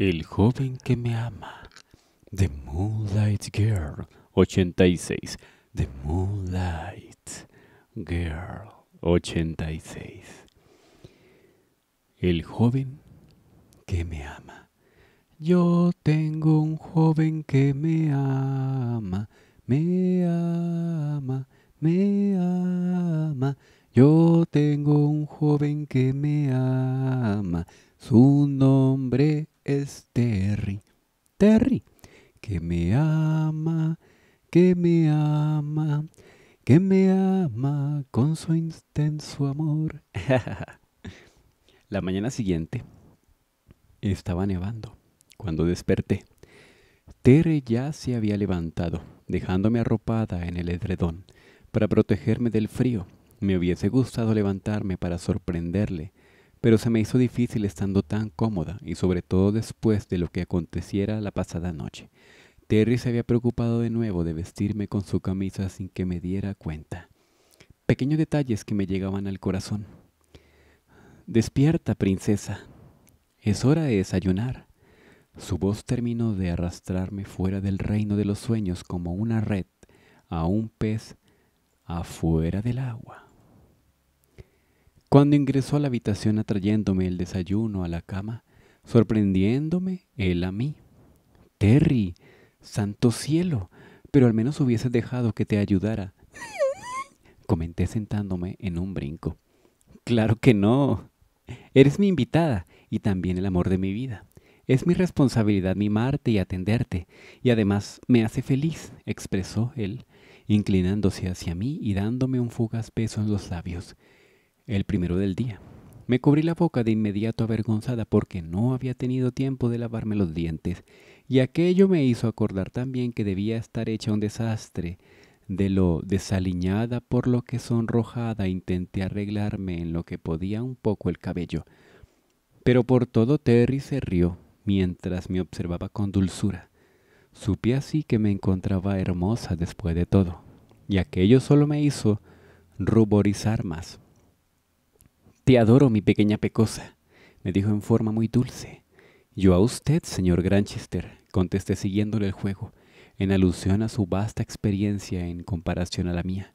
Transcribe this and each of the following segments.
El joven que me ama. The Moonlight Girl. 86. The Moonlight Girl. 86. El joven que me ama. Yo tengo un joven que me ama. Me ama. Me ama. Yo tengo un joven que me ama. Su nombre es Terry. Terry, que me ama, que me ama, que me ama con su intenso amor. La mañana siguiente estaba nevando cuando desperté. Terry ya se había levantado, dejándome arropada en el edredón para protegerme del frío. Me hubiese gustado levantarme para sorprenderle, pero se me hizo difícil estando tan cómoda y sobre todo después de lo que aconteciera la pasada noche. Terry se había preocupado de nuevo de vestirme con su camisa sin que me diera cuenta. Pequeños detalles que me llegaban al corazón. Despierta, princesa. Es hora de desayunar. Su voz terminó de arrastrarme fuera del reino de los sueños como una red a un pez afuera del agua. Cuando ingresó a la habitación atrayéndome el desayuno a la cama, sorprendiéndome él a mí. Terry, santo cielo, pero al menos hubieses dejado que te ayudara. Comenté sentándome en un brinco. Claro que no. Eres mi invitada y también el amor de mi vida. Es mi responsabilidad mimarte y atenderte, y además me hace feliz, expresó él, inclinándose hacia mí y dándome un fugaz beso en los labios el primero del día. Me cubrí la boca de inmediato avergonzada porque no había tenido tiempo de lavarme los dientes, y aquello me hizo acordar también que debía estar hecha un desastre, de lo desaliñada por lo que sonrojada intenté arreglarme en lo que podía un poco el cabello. Pero por todo Terry se rió mientras me observaba con dulzura. Supe así que me encontraba hermosa después de todo, y aquello solo me hizo ruborizar más. Te adoro, mi pequeña pecosa, me dijo en forma muy dulce. Yo a usted, señor Granchester, contesté siguiéndole el juego, en alusión a su vasta experiencia en comparación a la mía.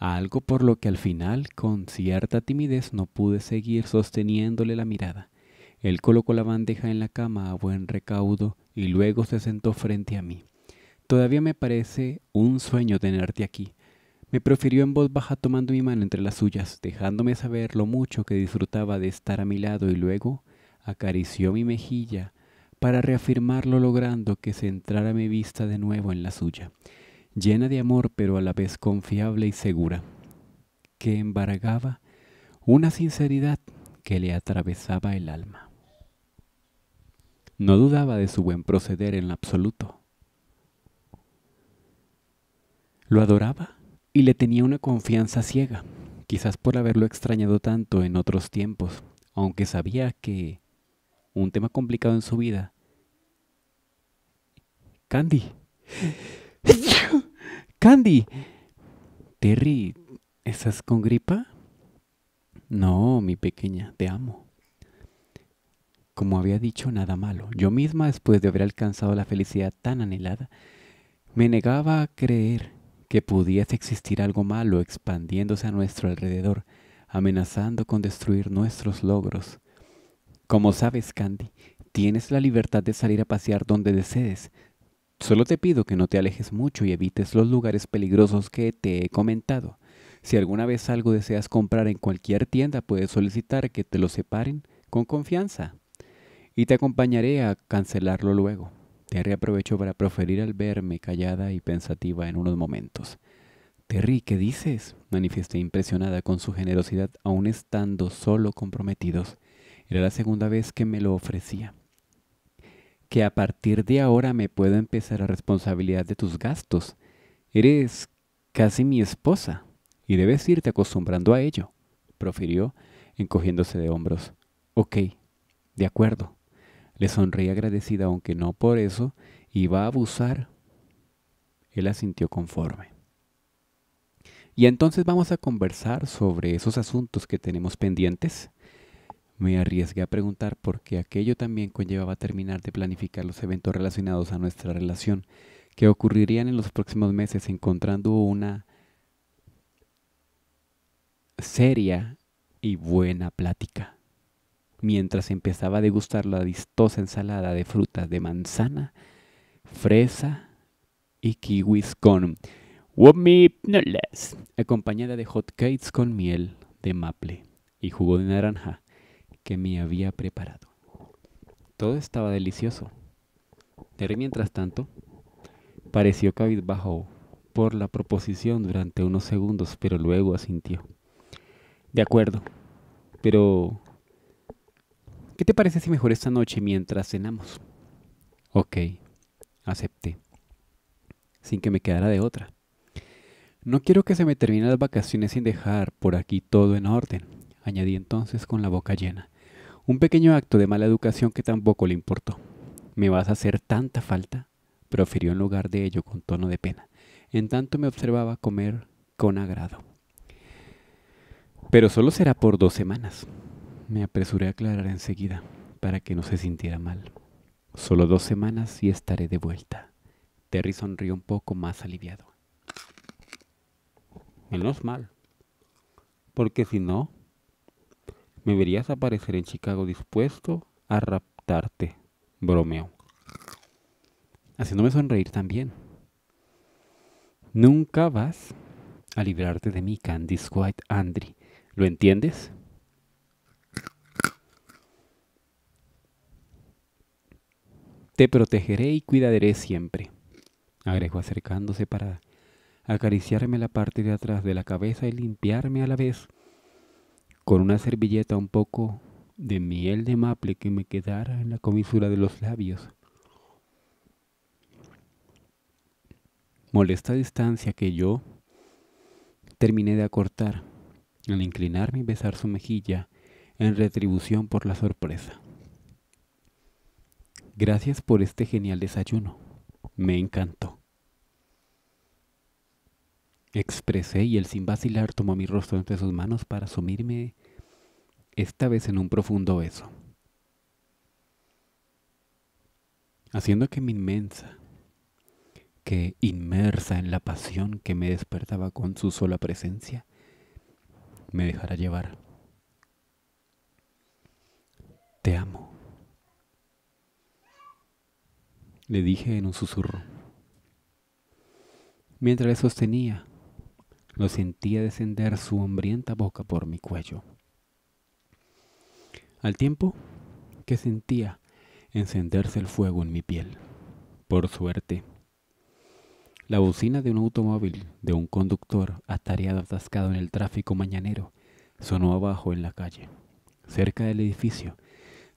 A algo por lo que al final, con cierta timidez, no pude seguir sosteniéndole la mirada. Él colocó la bandeja en la cama a buen recaudo y luego se sentó frente a mí. Todavía me parece un sueño tenerte aquí, me profirió en voz baja tomando mi mano entre las suyas, dejándome saber lo mucho que disfrutaba de estar a mi lado y luego acarició mi mejilla para reafirmarlo logrando que se entrara mi vista de nuevo en la suya, llena de amor pero a la vez confiable y segura, que embargaba una sinceridad que le atravesaba el alma. No dudaba de su buen proceder en absoluto. Lo adoraba y le tenía una confianza ciega, quizás por haberlo extrañado tanto en otros tiempos, aunque sabía que un tema complicado en su vida. Candy. Candy. Terry, ¿estás con gripa? No, mi pequeña, te amo. Como había dicho, nada malo. Yo misma, después de haber alcanzado la felicidad tan anhelada, me negaba a creer que pudiese existir algo malo expandiéndose a nuestro alrededor, amenazando con destruir nuestros logros. Como sabes, Candy, tienes la libertad de salir a pasear donde desees. Solo te pido que no te alejes mucho y evites los lugares peligrosos que te he comentado. Si alguna vez algo deseas comprar en cualquier tienda, puedes solicitar que te lo separen con confianza. Y te acompañaré a cancelarlo luego. Terry aprovechó para proferir al verme callada y pensativa en unos momentos. Terry, ¿qué dices? manifesté impresionada con su generosidad, aun estando solo comprometidos. Era la segunda vez que me lo ofrecía. Que a partir de ahora me puedo empezar a responsabilidad de tus gastos. Eres casi mi esposa, y debes irte acostumbrando a ello, profirió, encogiéndose de hombros. Ok, de acuerdo, le sonreía agradecida, aunque no por eso iba a abusar. Él sintió conforme. Y entonces vamos a conversar sobre esos asuntos que tenemos pendientes. Me arriesgué a preguntar porque aquello también conllevaba terminar de planificar los eventos relacionados a nuestra relación que ocurrirían en los próximos meses encontrando una seria y buena plática mientras empezaba a degustar la vistosa ensalada de frutas de manzana, fresa y kiwis con acompañada de hot cakes con miel de maple y jugo de naranja que me había preparado. Todo estaba delicioso. Pero mientras tanto, pareció bajo por la proposición durante unos segundos, pero luego asintió. De acuerdo, pero ¿Qué te parece si mejor esta noche mientras cenamos? Ok, acepté. Sin que me quedara de otra. No quiero que se me terminen las vacaciones sin dejar por aquí todo en orden, añadí entonces con la boca llena. Un pequeño acto de mala educación que tampoco le importó. Me vas a hacer tanta falta, profirió en lugar de ello con tono de pena. En tanto me observaba comer con agrado. Pero solo será por dos semanas me apresuré a aclarar enseguida para que no se sintiera mal. Solo dos semanas y estaré de vuelta. Terry sonrió un poco más aliviado. Menos mal, porque si no, me verías aparecer en Chicago dispuesto a raptarte, bromeó, haciéndome sonreír también. Nunca vas a librarte de mí, Candice White Andri. ¿Lo entiendes? Te protegeré y cuidaré siempre, agregó acercándose para acariciarme la parte de atrás de la cabeza y limpiarme a la vez con una servilleta un poco de miel de maple que me quedara en la comisura de los labios. Molesta distancia que yo terminé de acortar al inclinarme y besar su mejilla en retribución por la sorpresa. Gracias por este genial desayuno. Me encantó. Expresé y él sin vacilar tomó mi rostro entre sus manos para sumirme esta vez en un profundo beso, haciendo que mi inmensa, que inmersa en la pasión que me despertaba con su sola presencia, me dejara llevar. Te amo. le dije en un susurro. Mientras le sostenía, lo sentía descender su hambrienta boca por mi cuello. Al tiempo que sentía encenderse el fuego en mi piel. Por suerte, la bocina de un automóvil de un conductor atareado atascado en el tráfico mañanero sonó abajo en la calle, cerca del edificio,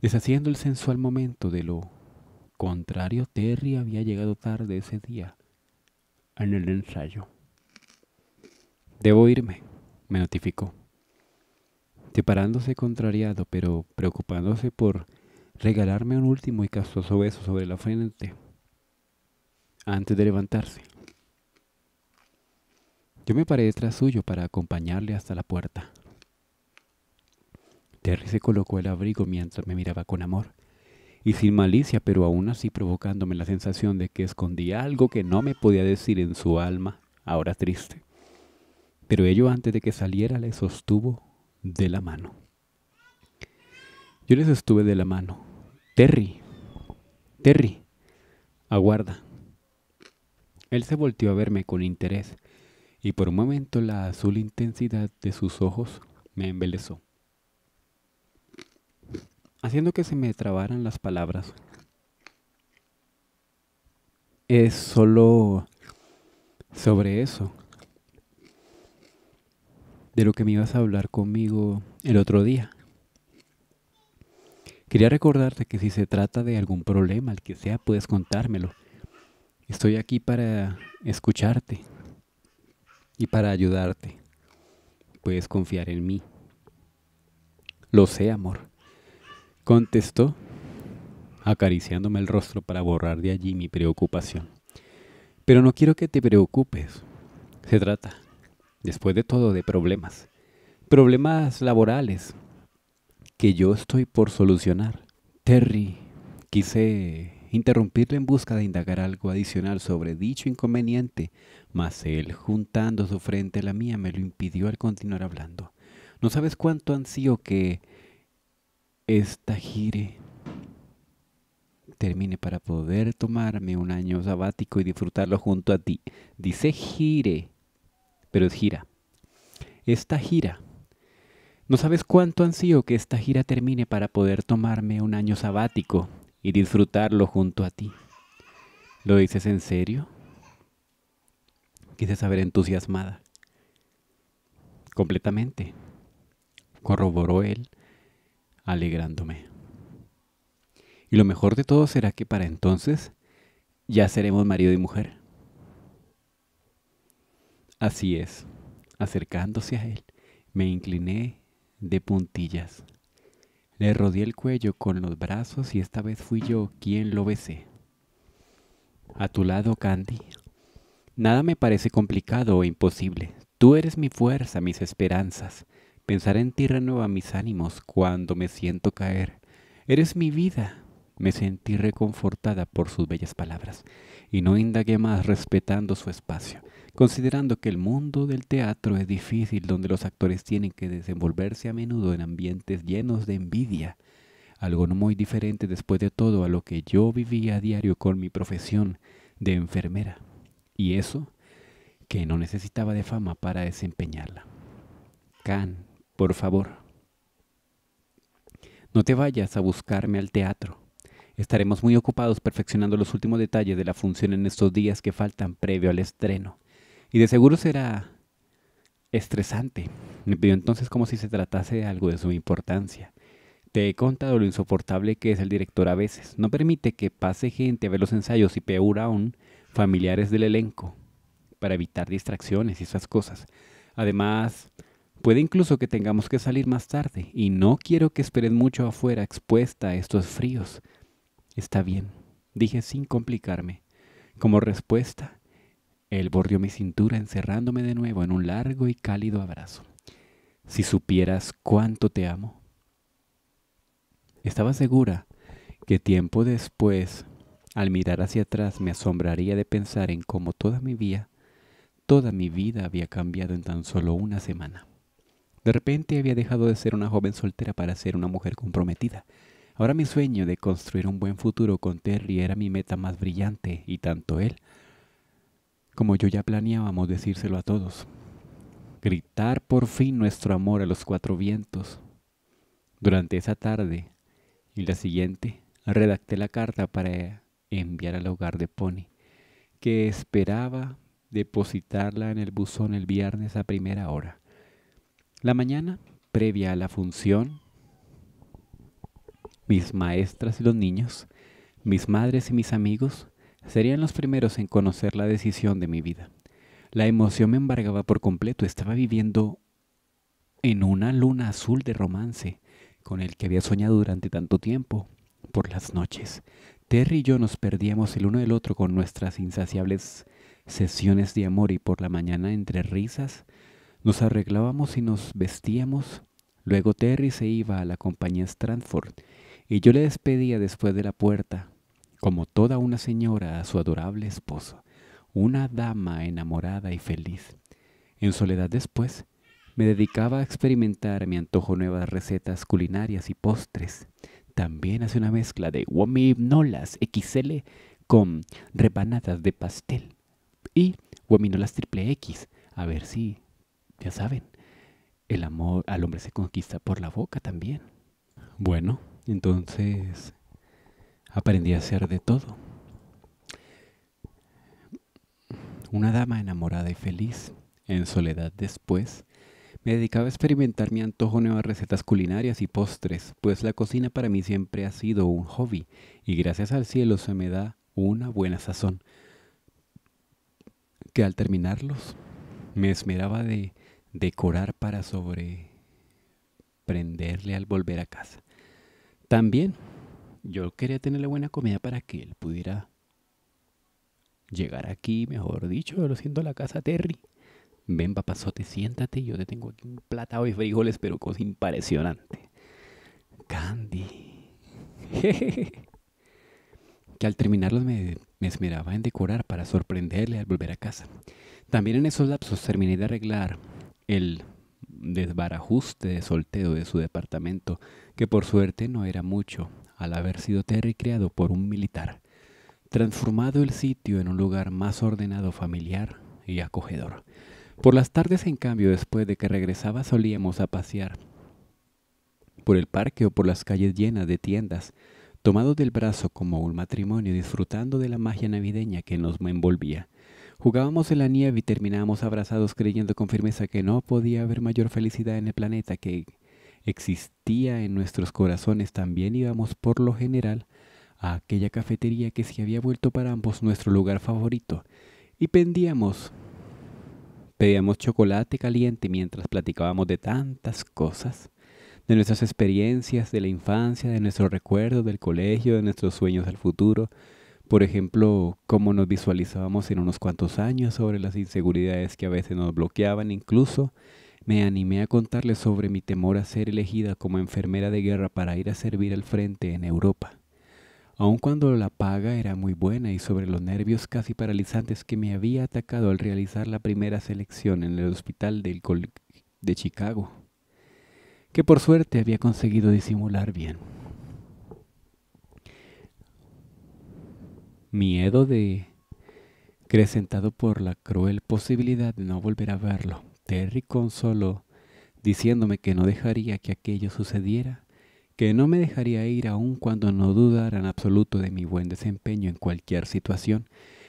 deshaciendo el sensual momento de lo contrario, Terry había llegado tarde ese día en el ensayo. Debo irme, me notificó, separándose contrariado, pero preocupándose por regalarme un último y castoso beso sobre la frente antes de levantarse. Yo me paré detrás suyo para acompañarle hasta la puerta. Terry se colocó el abrigo mientras me miraba con amor y sin malicia, pero aún así provocándome la sensación de que escondía algo que no me podía decir en su alma, ahora triste. Pero ello antes de que saliera le sostuvo de la mano. Yo les estuve de la mano. Terry, Terry, aguarda. Él se volteó a verme con interés y por un momento la azul intensidad de sus ojos me embelesó haciendo que se me trabaran las palabras. Es solo sobre eso. De lo que me ibas a hablar conmigo el otro día. Quería recordarte que si se trata de algún problema, el que sea, puedes contármelo. Estoy aquí para escucharte y para ayudarte. Puedes confiar en mí. Lo sé, amor contestó, acariciándome el rostro para borrar de allí mi preocupación. Pero no quiero que te preocupes. Se trata, después de todo, de problemas. Problemas laborales que yo estoy por solucionar. Terry, quise interrumpirle en busca de indagar algo adicional sobre dicho inconveniente, mas él, juntando su frente a la mía, me lo impidió al continuar hablando. No sabes cuánto ansío que esta gire termine para poder tomarme un año sabático y disfrutarlo junto a ti. Dice gire, pero es gira. Esta gira. No sabes cuánto ansío que esta gira termine para poder tomarme un año sabático y disfrutarlo junto a ti. ¿Lo dices en serio? Quise saber entusiasmada. Completamente. Corroboró él alegrándome. Y lo mejor de todo será que para entonces ya seremos marido y mujer. Así es, acercándose a él, me incliné de puntillas. Le rodeé el cuello con los brazos y esta vez fui yo quien lo besé. A tu lado, Candy. Nada me parece complicado o imposible. Tú eres mi fuerza, mis esperanzas. Pensar en ti renueva mis ánimos cuando me siento caer. Eres mi vida. Me sentí reconfortada por sus bellas palabras y no indagué más respetando su espacio, considerando que el mundo del teatro es difícil donde los actores tienen que desenvolverse a menudo en ambientes llenos de envidia, algo no muy diferente después de todo a lo que yo vivía a diario con mi profesión de enfermera. Y eso que no necesitaba de fama para desempeñarla. Can por favor. No te vayas a buscarme al teatro. Estaremos muy ocupados perfeccionando los últimos detalles de la función en estos días que faltan previo al estreno. Y de seguro será estresante. Me pidió entonces como si se tratase de algo de su importancia. Te he contado lo insoportable que es el director a veces. No permite que pase gente a ver los ensayos y peor aún, familiares del elenco, para evitar distracciones y esas cosas. Además, Puede incluso que tengamos que salir más tarde y no quiero que esperes mucho afuera expuesta a estos fríos. Está bien, dije sin complicarme. Como respuesta, él bordeó mi cintura encerrándome de nuevo en un largo y cálido abrazo. Si supieras cuánto te amo. Estaba segura que tiempo después, al mirar hacia atrás, me asombraría de pensar en cómo toda mi vida, toda mi vida había cambiado en tan solo una semana. De repente había dejado de ser una joven soltera para ser una mujer comprometida. Ahora mi sueño de construir un buen futuro con Terry era mi meta más brillante y tanto él como yo ya planeábamos decírselo a todos. Gritar por fin nuestro amor a los cuatro vientos. Durante esa tarde y la siguiente redacté la carta para enviar al hogar de Pony, que esperaba depositarla en el buzón el viernes a primera hora. La mañana, previa a la función, mis maestras y los niños, mis madres y mis amigos serían los primeros en conocer la decisión de mi vida. La emoción me embargaba por completo, estaba viviendo en una luna azul de romance con el que había soñado durante tanto tiempo, por las noches. Terry y yo nos perdíamos el uno del otro con nuestras insaciables sesiones de amor y por la mañana entre risas nos arreglábamos y nos vestíamos. Luego Terry se iba a la compañía Stratford y yo le despedía después de la puerta, como toda una señora a su adorable esposo, una dama enamorada y feliz. En soledad después, me dedicaba a experimentar a mi antojo nuevas recetas culinarias y postres. También hace una mezcla de Wominolas XL con rebanadas de pastel y Wominolas triple X, a ver si ya saben, el amor al hombre se conquista por la boca también. Bueno, entonces aprendí a hacer de todo. Una dama enamorada y feliz, en soledad después, me dedicaba a experimentar mi antojo nuevas recetas culinarias y postres, pues la cocina para mí siempre ha sido un hobby y gracias al cielo se me da una buena sazón, que al terminarlos me esmeraba de decorar para prenderle al volver a casa. También yo quería tenerle buena comida para que él pudiera llegar aquí, mejor dicho, lo siento, a la casa Terry. Ven, papazote, siéntate, yo te tengo aquí un platado de frijoles, pero cosa impresionante. Candy. que al terminarlos me esmeraba en decorar para sorprenderle al volver a casa. También en esos lapsos terminé de arreglar el desbarajuste de solteo de su departamento, que por suerte no era mucho, al haber sido terricreado por un militar, transformado el sitio en un lugar más ordenado, familiar y acogedor. Por las tardes, en cambio, después de que regresaba, solíamos a pasear por el parque o por las calles llenas de tiendas, tomado del brazo como un matrimonio, disfrutando de la magia navideña que nos envolvía. Jugábamos en la nieve y terminábamos abrazados creyendo con firmeza que no podía haber mayor felicidad en el planeta que existía en nuestros corazones. También íbamos por lo general a aquella cafetería que se había vuelto para ambos nuestro lugar favorito y pendíamos. Pedíamos chocolate caliente mientras platicábamos de tantas cosas, de nuestras experiencias, de la infancia, de nuestros recuerdos, del colegio, de nuestros sueños del futuro, por ejemplo, cómo nos visualizábamos en unos cuantos años sobre las inseguridades que a veces nos bloqueaban. Incluso me animé a contarles sobre mi temor a ser elegida como enfermera de guerra para ir a servir al frente en Europa. Aun cuando la paga era muy buena y sobre los nervios casi paralizantes que me había atacado al realizar la primera selección en el hospital de Chicago, que por suerte había conseguido disimular bien. miedo de crecentado por la cruel posibilidad de no volver a verlo. Terry consoló diciéndome que no dejaría que aquello sucediera, que no me dejaría ir aun cuando no dudara en absoluto de mi buen desempeño en cualquier situación.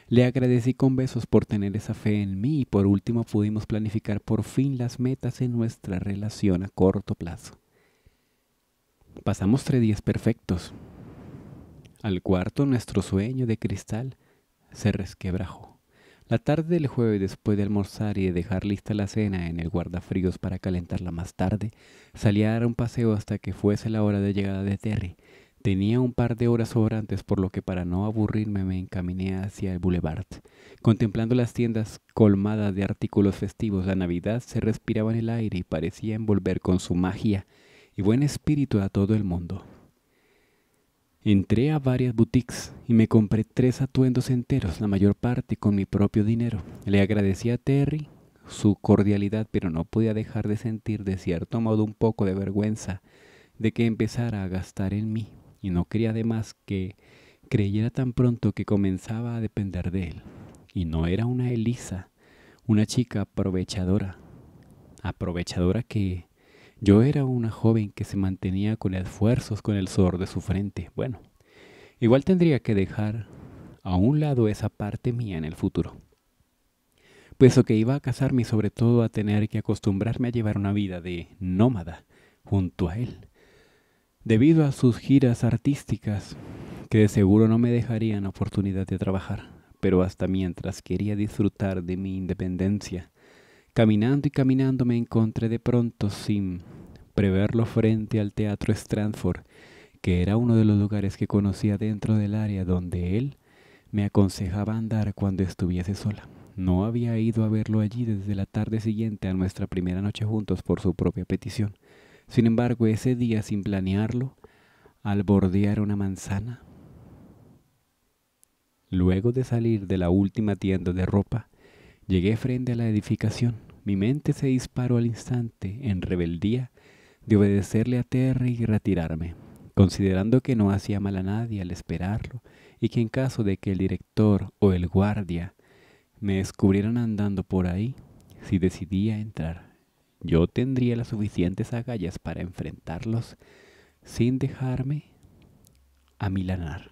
Le agradecí con besos por tener esa fe en mí y por último pudimos planificar por fin las metas en nuestra relación a corto plazo. Pasamos tres días perfectos, al cuarto nuestro sueño de cristal se resquebrajó. La tarde del jueves, después de almorzar y de dejar lista la cena en el guardafríos para calentarla más tarde, salí a dar un paseo hasta que fuese la hora de llegada de Terry. Tenía un par de horas sobrantes, por lo que para no aburrirme me encaminé hacia el boulevard. Contemplando las tiendas colmadas de artículos festivos, la Navidad se respiraba en el aire y parecía envolver con su magia y buen espíritu a todo el mundo. Entré a varias boutiques y me compré tres atuendos enteros, la mayor parte con mi propio dinero. Le agradecí a Terry su cordialidad, pero no podía dejar de sentir de cierto modo un poco de vergüenza de que empezara a gastar en mí, y no quería además que creyera tan pronto que comenzaba a depender de él. Y no era una Elisa, una chica aprovechadora, aprovechadora que yo era una joven que se mantenía con esfuerzos con el sudor de su frente. Bueno, igual tendría que dejar a un lado esa parte mía en el futuro. Puesto que iba a casarme y sobre todo a tener que acostumbrarme a llevar una vida de nómada junto a él. Debido a sus giras artísticas, que de seguro no me dejarían oportunidad de trabajar, pero hasta mientras quería disfrutar de mi independencia, caminando y caminando me encontré de pronto sin preverlo frente al Teatro Stratford, que era uno de los lugares que conocía dentro del área donde él me aconsejaba andar cuando estuviese sola. No había ido a verlo allí desde la tarde siguiente a nuestra primera noche juntos por su propia petición. Sin embargo, ese día, sin planearlo, al bordear una manzana, luego de salir de la última tienda de ropa, llegué frente a la edificación. Mi mente se disparó al instante en rebeldía de obedecerle a Terry y retirarme, considerando que no hacía mal a nadie al esperarlo y que en caso de que el director o el guardia me descubrieran andando por ahí, si decidía entrar, yo tendría las suficientes agallas para enfrentarlos sin dejarme amilanar.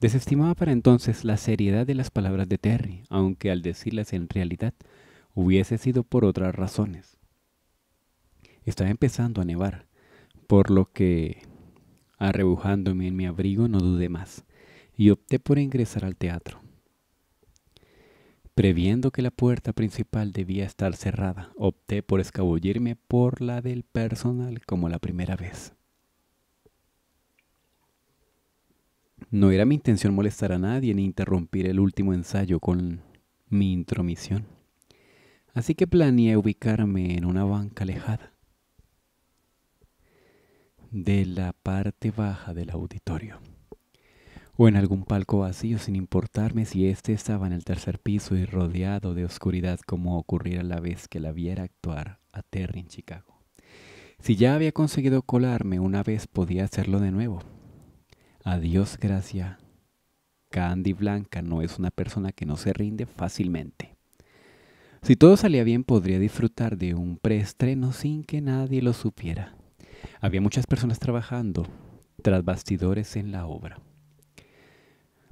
Desestimaba para entonces la seriedad de las palabras de Terry, aunque al decirlas en realidad hubiese sido por otras razones. Estaba empezando a nevar, por lo que, arrebujándome en mi abrigo, no dudé más y opté por ingresar al teatro. Previendo que la puerta principal debía estar cerrada, opté por escabullirme por la del personal como la primera vez. No era mi intención molestar a nadie ni interrumpir el último ensayo con mi intromisión. Así que planeé ubicarme en una banca alejada, de la parte baja del auditorio. O en algún palco vacío sin importarme si éste estaba en el tercer piso y rodeado de oscuridad como ocurriera la vez que la viera actuar a Terry en Chicago. Si ya había conseguido colarme una vez podía hacerlo de nuevo. Adiós gracia. Candy Blanca no es una persona que no se rinde fácilmente. Si todo salía bien podría disfrutar de un preestreno sin que nadie lo supiera. Había muchas personas trabajando tras bastidores en la obra,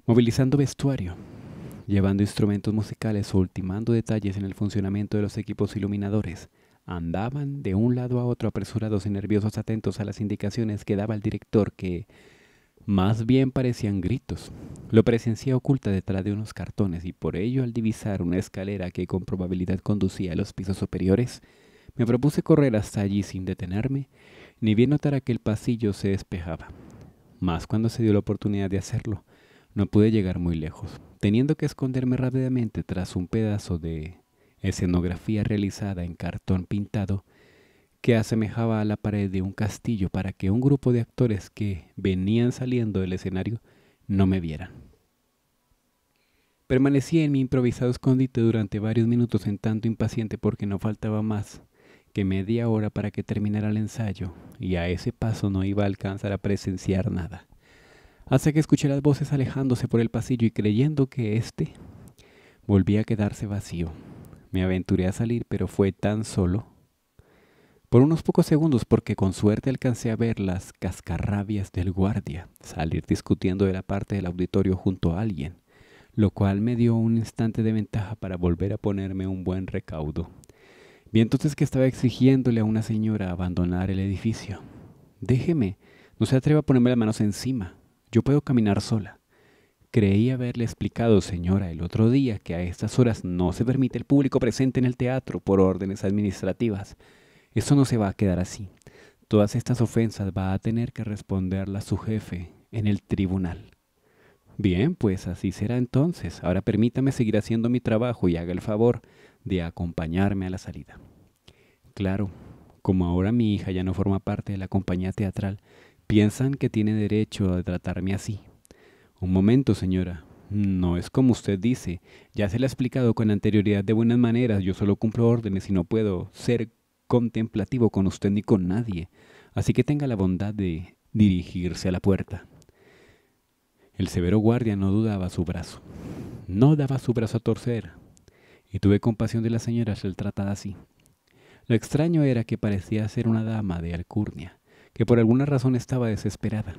movilizando vestuario, llevando instrumentos musicales o ultimando detalles en el funcionamiento de los equipos iluminadores. Andaban de un lado a otro apresurados y nerviosos atentos a las indicaciones que daba el director que más bien parecían gritos. Lo presencié oculta detrás de unos cartones y por ello al divisar una escalera que con probabilidad conducía a los pisos superiores, me propuse correr hasta allí sin detenerme ni bien notara que el pasillo se despejaba, más cuando se dio la oportunidad de hacerlo. No pude llegar muy lejos, teniendo que esconderme rápidamente tras un pedazo de escenografía realizada en cartón pintado que asemejaba a la pared de un castillo para que un grupo de actores que venían saliendo del escenario no me vieran. Permanecí en mi improvisado escondite durante varios minutos en tanto impaciente porque no faltaba más que media hora para que terminara el ensayo, y a ese paso no iba a alcanzar a presenciar nada. Hasta que escuché las voces alejándose por el pasillo y creyendo que éste volvía a quedarse vacío. Me aventuré a salir, pero fue tan solo por unos pocos segundos porque con suerte alcancé a ver las cascarrabias del guardia salir discutiendo de la parte del auditorio junto a alguien, lo cual me dio un instante de ventaja para volver a ponerme un buen recaudo. Vi entonces que estaba exigiéndole a una señora abandonar el edificio. Déjeme, no se atreva a ponerme las manos encima. Yo puedo caminar sola. Creí haberle explicado, señora, el otro día que a estas horas no se permite el público presente en el teatro por órdenes administrativas. Eso no se va a quedar así. Todas estas ofensas va a tener que responderlas su jefe en el tribunal. Bien, pues así será entonces. Ahora permítame seguir haciendo mi trabajo y haga el favor de acompañarme a la salida. Claro, como ahora mi hija ya no forma parte de la compañía teatral, piensan que tiene derecho a tratarme así. Un momento, señora. No es como usted dice. Ya se le ha explicado con anterioridad de buenas maneras. Yo solo cumplo órdenes y no puedo ser contemplativo con usted ni con nadie. Así que tenga la bondad de dirigirse a la puerta. El severo guardia no dudaba su brazo. No daba su brazo a torcer y tuve compasión de la señora se ser tratada así. Lo extraño era que parecía ser una dama de alcurnia, que por alguna razón estaba desesperada.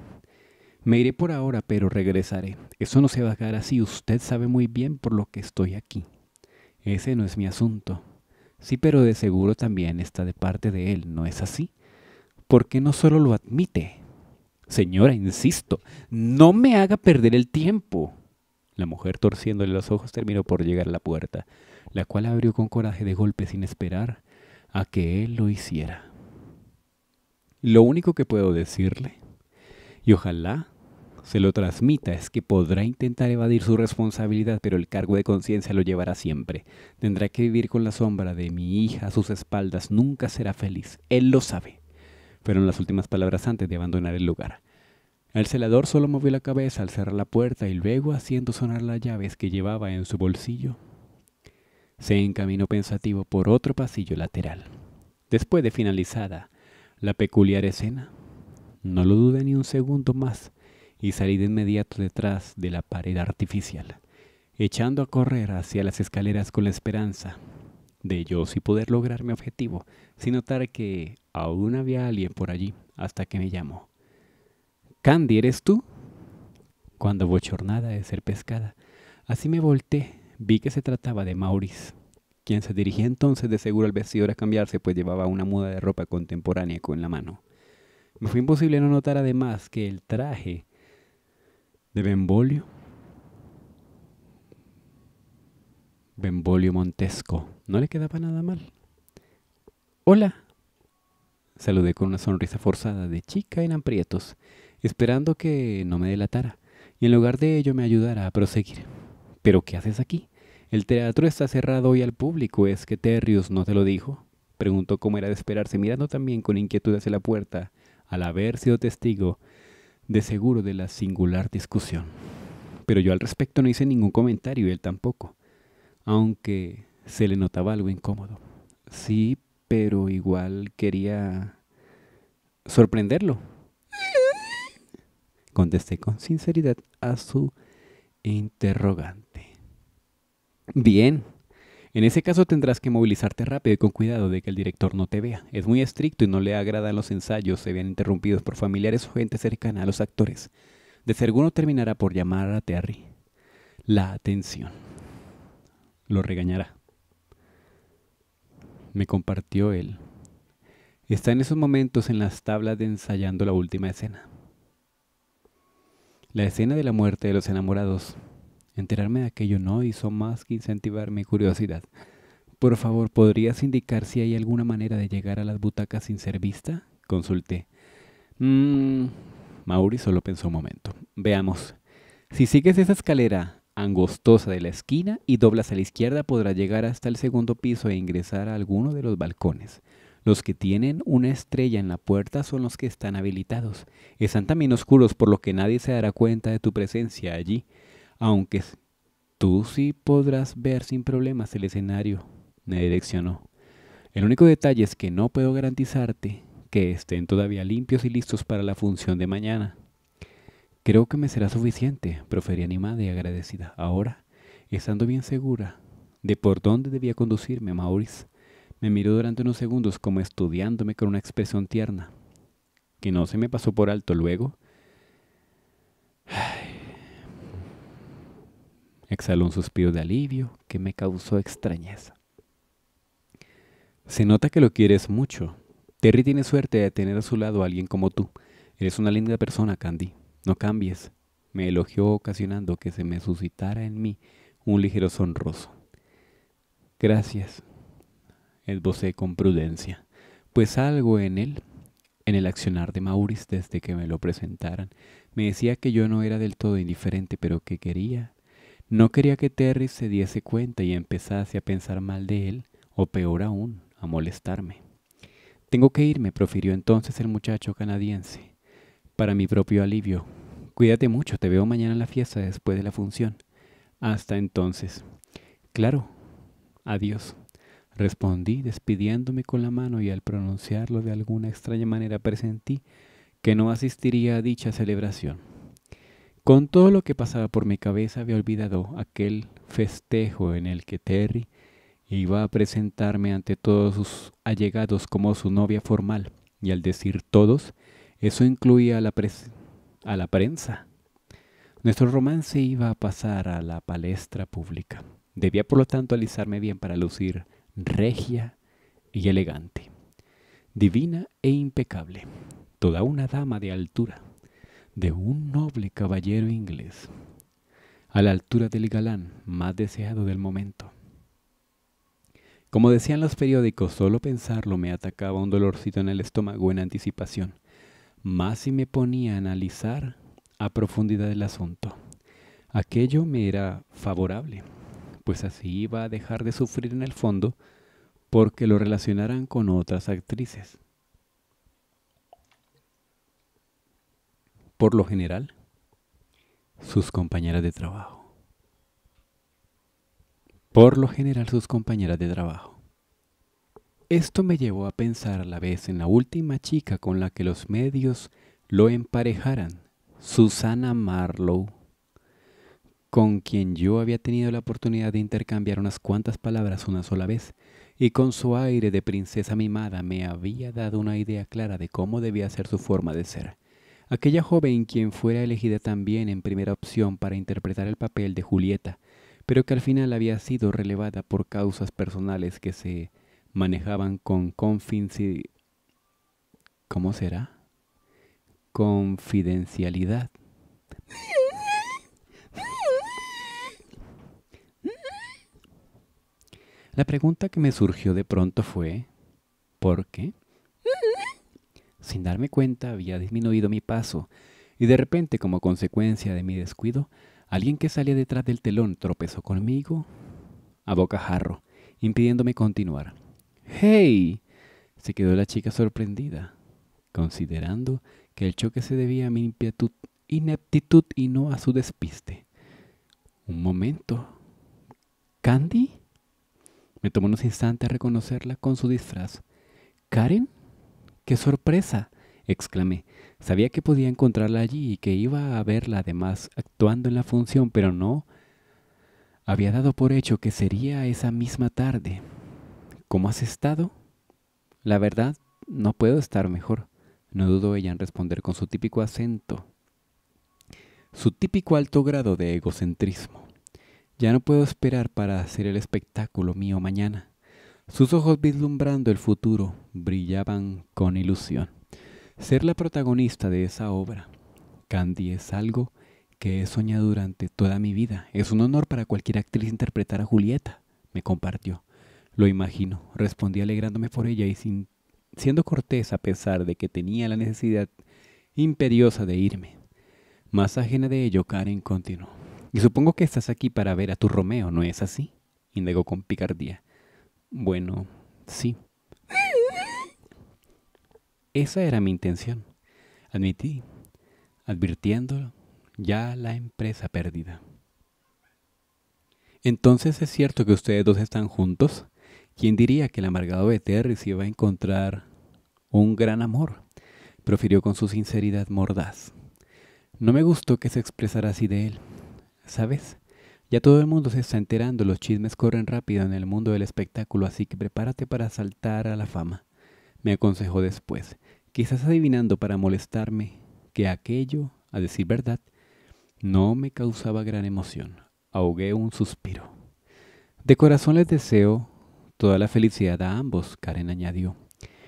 Me iré por ahora, pero regresaré. Eso no se va a quedar así. Usted sabe muy bien por lo que estoy aquí. Ese no es mi asunto. Sí, pero de seguro también está de parte de él, ¿no es así? ¿Por qué no solo lo admite? Señora, insisto, no me haga perder el tiempo. La mujer, torciéndole los ojos, terminó por llegar a la puerta la cual abrió con coraje de golpe sin esperar a que él lo hiciera. Lo único que puedo decirle, y ojalá se lo transmita, es que podrá intentar evadir su responsabilidad, pero el cargo de conciencia lo llevará siempre. Tendrá que vivir con la sombra de mi hija a sus espaldas, nunca será feliz, él lo sabe. Fueron las últimas palabras antes de abandonar el lugar. El celador solo movió la cabeza al cerrar la puerta y luego haciendo sonar las llaves que llevaba en su bolsillo, se encaminó pensativo por otro pasillo lateral. Después de finalizada la peculiar escena, no lo dudé ni un segundo más y salí de inmediato detrás de la pared artificial, echando a correr hacia las escaleras con la esperanza de yo sí poder lograr mi objetivo, sin notar que aún había alguien por allí hasta que me llamó. Candy, ¿eres tú? Cuando bochornada de ser pescada, así me volteé Vi que se trataba de Maurice, quien se dirigía entonces de seguro al vestidor a cambiarse, pues llevaba una muda de ropa contemporánea con la mano. Me fue imposible no notar además que el traje de Bembolio Bembolio Montesco, no le quedaba nada mal. Hola, saludé con una sonrisa forzada de chica en amprietos, esperando que no me delatara y en lugar de ello me ayudara a proseguir. ¿Pero qué haces aquí? El teatro está cerrado hoy al público, ¿es que Terrius no te lo dijo? Preguntó cómo era de esperarse, mirando también con inquietud hacia la puerta, al haber sido testigo de seguro de la singular discusión. Pero yo al respecto no hice ningún comentario y él tampoco, aunque se le notaba algo incómodo. Sí, pero igual quería sorprenderlo. Contesté con sinceridad a su interrogante. Bien. En ese caso tendrás que movilizarte rápido y con cuidado de que el director no te vea. Es muy estricto y no le agradan los ensayos, se vean interrumpidos por familiares o gente cercana a los actores. De seguro terminará por llamar a Terry la atención. Lo regañará. Me compartió él. Está en esos momentos en las tablas de ensayando la última escena. La escena de la muerte de los enamorados Enterarme de aquello no hizo más que incentivar mi curiosidad. Por favor, ¿podrías indicar si hay alguna manera de llegar a las butacas sin ser vista? Consulté. Mmm. Mauri solo pensó un momento. Veamos. Si sigues esa escalera angostosa de la esquina y doblas a la izquierda, podrás llegar hasta el segundo piso e ingresar a alguno de los balcones. Los que tienen una estrella en la puerta son los que están habilitados. Están también oscuros, por lo que nadie se dará cuenta de tu presencia allí. Aunque tú sí podrás ver sin problemas el escenario, me direccionó. El único detalle es que no puedo garantizarte que estén todavía limpios y listos para la función de mañana. Creo que me será suficiente, proferí animada y agradecida. Ahora, estando bien segura de por dónde debía conducirme, Maurice me miró durante unos segundos como estudiándome con una expresión tierna, que no se me pasó por alto luego. Exhaló un suspiro de alivio que me causó extrañeza. Se nota que lo quieres mucho. Terry tiene suerte de tener a su lado a alguien como tú. Eres una linda persona, Candy. No cambies. Me elogió ocasionando que se me suscitara en mí un ligero sonroso. Gracias, esbocé con prudencia, pues algo en él, en el accionar de Maurice desde que me lo presentaran, me decía que yo no era del todo indiferente, pero que quería no quería que Terry se diese cuenta y empezase a pensar mal de él, o peor aún, a molestarme. Tengo que irme, profirió entonces el muchacho canadiense, para mi propio alivio. Cuídate mucho, te veo mañana en la fiesta después de la función. Hasta entonces. Claro. Adiós. Respondí despidiéndome con la mano y al pronunciarlo de alguna extraña manera presentí que no asistiría a dicha celebración. Con todo lo que pasaba por mi cabeza había olvidado aquel festejo en el que Terry iba a presentarme ante todos sus allegados como su novia formal, y al decir todos, eso incluía a la, a la prensa. Nuestro romance iba a pasar a la palestra pública. Debía por lo tanto alisarme bien para lucir regia y elegante, divina e impecable, toda una dama de altura de un noble caballero inglés, a la altura del galán más deseado del momento. Como decían los periódicos, solo pensarlo me atacaba un dolorcito en el estómago en anticipación, más si me ponía a analizar a profundidad el asunto. Aquello me era favorable, pues así iba a dejar de sufrir en el fondo porque lo relacionaran con otras actrices. por lo general, sus compañeras de trabajo. Por lo general, sus compañeras de trabajo. Esto me llevó a pensar a la vez en la última chica con la que los medios lo emparejaran, Susana Marlowe, con quien yo había tenido la oportunidad de intercambiar unas cuantas palabras una sola vez, y con su aire de princesa mimada me había dado una idea clara de cómo debía ser su forma de ser Aquella joven quien fuera elegida también en primera opción para interpretar el papel de Julieta, pero que al final había sido relevada por causas personales que se manejaban con confidencialidad. ¿Cómo será? Confidencialidad. La pregunta que me surgió de pronto fue, ¿por qué? Sin darme cuenta había disminuido mi paso, y de repente, como consecuencia de mi descuido, alguien que salía detrás del telón tropezó conmigo a bocajarro, impidiéndome continuar. ¡Hey! se quedó la chica sorprendida, considerando que el choque se debía a mi ineptitud y no a su despiste. Un momento. ¿Candy? Me tomó unos instantes reconocerla con su disfraz. ¿Karen? ¡Qué sorpresa! exclamé. Sabía que podía encontrarla allí y que iba a verla además actuando en la función, pero no había dado por hecho que sería esa misma tarde. ¿Cómo has estado? La verdad, no puedo estar mejor, no dudo ella en responder con su típico acento, su típico alto grado de egocentrismo. Ya no puedo esperar para hacer el espectáculo mío mañana. Sus ojos vislumbrando el futuro brillaban con ilusión. Ser la protagonista de esa obra, Candy, es algo que he soñado durante toda mi vida. Es un honor para cualquier actriz interpretar a Julieta, me compartió. Lo imagino, respondí alegrándome por ella y sin, siendo cortés a pesar de que tenía la necesidad imperiosa de irme. Más ajena de ello, Karen continuó. Y supongo que estás aquí para ver a tu Romeo, ¿no es así? indagó con picardía. Bueno, sí. Esa era mi intención, admití, advirtiendo ya la empresa perdida. Entonces es cierto que ustedes dos están juntos. ¿Quién diría que el amargado BTR se iba a encontrar un gran amor? Profirió con su sinceridad mordaz. No me gustó que se expresara así de él. ¿Sabes? Ya todo el mundo se está enterando, los chismes corren rápido en el mundo del espectáculo, así que prepárate para saltar a la fama. Me aconsejó después, quizás adivinando para molestarme que aquello, a decir verdad, no me causaba gran emoción. Ahogué un suspiro. De corazón les deseo toda la felicidad a ambos, Karen añadió.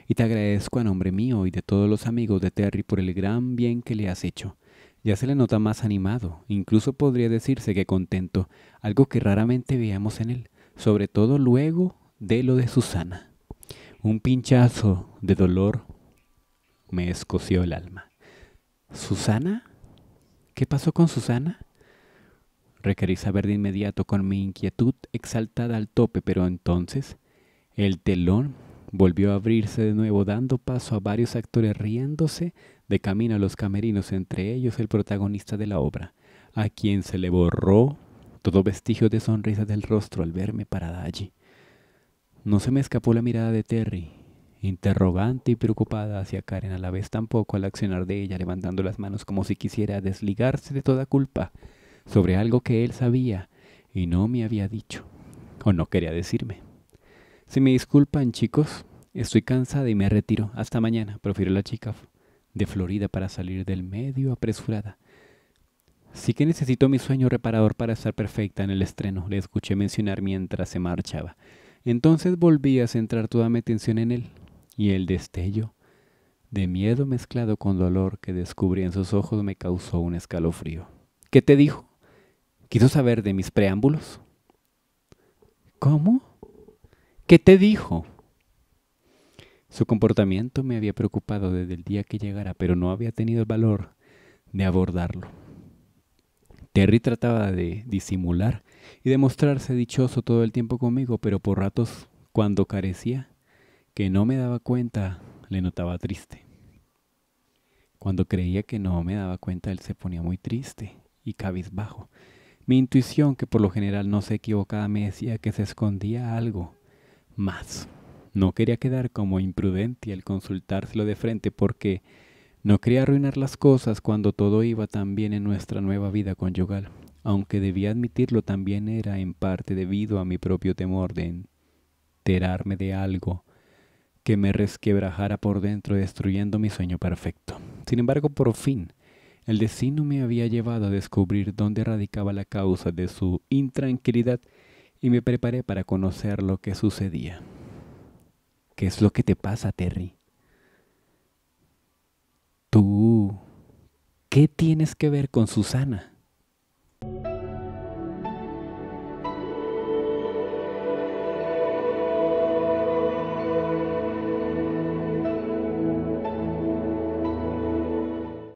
Y te agradezco a nombre mío y de todos los amigos de Terry por el gran bien que le has hecho. Ya se le nota más animado, incluso podría decirse que contento, algo que raramente veíamos en él, sobre todo luego de lo de Susana. Un pinchazo de dolor me escoció el alma. ¿Susana? ¿Qué pasó con Susana? Requerí saber de inmediato con mi inquietud exaltada al tope, pero entonces el telón volvió a abrirse de nuevo, dando paso a varios actores riéndose de camino a los camerinos, entre ellos el protagonista de la obra, a quien se le borró todo vestigio de sonrisa del rostro al verme parada allí. No se me escapó la mirada de Terry, interrogante y preocupada hacia Karen, a la vez tampoco al accionar de ella, levantando las manos como si quisiera desligarse de toda culpa sobre algo que él sabía y no me había dicho, o no quería decirme. Si me disculpan, chicos, estoy cansada y me retiro. Hasta mañana, profirió la chica de Florida para salir del medio apresurada. Sí que necesito mi sueño reparador para estar perfecta en el estreno, le escuché mencionar mientras se marchaba. Entonces volví a centrar toda mi atención en él, y el destello de miedo mezclado con dolor que descubrí en sus ojos me causó un escalofrío. ¿Qué te dijo? ¿Quiso saber de mis preámbulos? ¿Cómo? ¿Qué te dijo? Su comportamiento me había preocupado desde el día que llegara, pero no había tenido el valor de abordarlo. Terry trataba de disimular y de mostrarse dichoso todo el tiempo conmigo, pero por ratos, cuando carecía, que no me daba cuenta, le notaba triste. Cuando creía que no me daba cuenta, él se ponía muy triste y cabizbajo. Mi intuición, que por lo general no se equivocaba, me decía que se escondía algo más. No quería quedar como imprudente al consultárselo de frente porque no quería arruinar las cosas cuando todo iba tan bien en nuestra nueva vida conyugal, aunque debía admitirlo también era en parte debido a mi propio temor de enterarme de algo que me resquebrajara por dentro destruyendo mi sueño perfecto. Sin embargo, por fin, el destino me había llevado a descubrir dónde radicaba la causa de su intranquilidad y me preparé para conocer lo que sucedía es lo que te pasa, Terry? Tú, ¿qué tienes que ver con Susana?